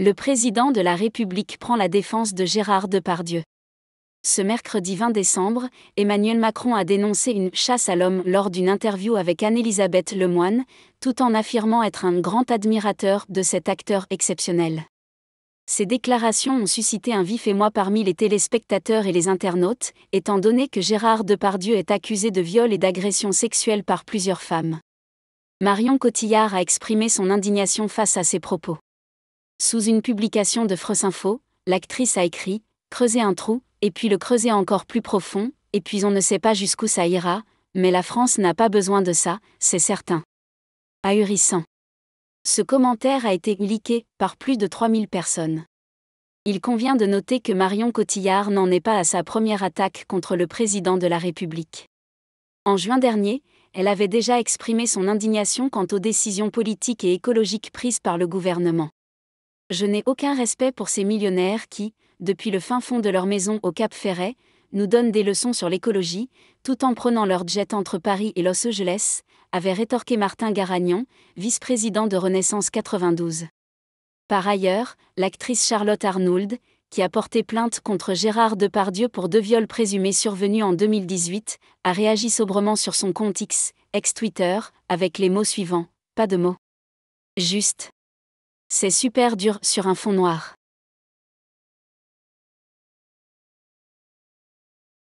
le président de la République prend la défense de Gérard Depardieu. Ce mercredi 20 décembre, Emmanuel Macron a dénoncé une chasse à l'homme lors d'une interview avec Anne-Elisabeth Lemoine, tout en affirmant être un grand admirateur de cet acteur exceptionnel. Ces déclarations ont suscité un vif émoi parmi les téléspectateurs et les internautes, étant donné que Gérard Depardieu est accusé de viol et d'agression sexuelle par plusieurs femmes. Marion Cotillard a exprimé son indignation face à ces propos. Sous une publication de Fresinfo, l'actrice a écrit Creuser un trou, et puis le creuser encore plus profond, et puis on ne sait pas jusqu'où ça ira, mais la France n'a pas besoin de ça, c'est certain. Ahurissant. Ce commentaire a été liké par plus de 3000 personnes. Il convient de noter que Marion Cotillard n'en est pas à sa première attaque contre le président de la République. En juin dernier, elle avait déjà exprimé son indignation quant aux décisions politiques et écologiques prises par le gouvernement. Je n'ai aucun respect pour ces millionnaires qui, depuis le fin fond de leur maison au Cap Ferret, nous donnent des leçons sur l'écologie, tout en prenant leur jet entre Paris et Los Angeles, avait rétorqué Martin Garagnon, vice-président de Renaissance 92. Par ailleurs, l'actrice Charlotte Arnould, qui a porté plainte contre Gérard Depardieu pour deux viols présumés survenus en 2018, a réagi sobrement sur son compte X, ex-Twitter, avec les mots suivants. Pas de mots. Juste. C'est super dur sur un fond noir.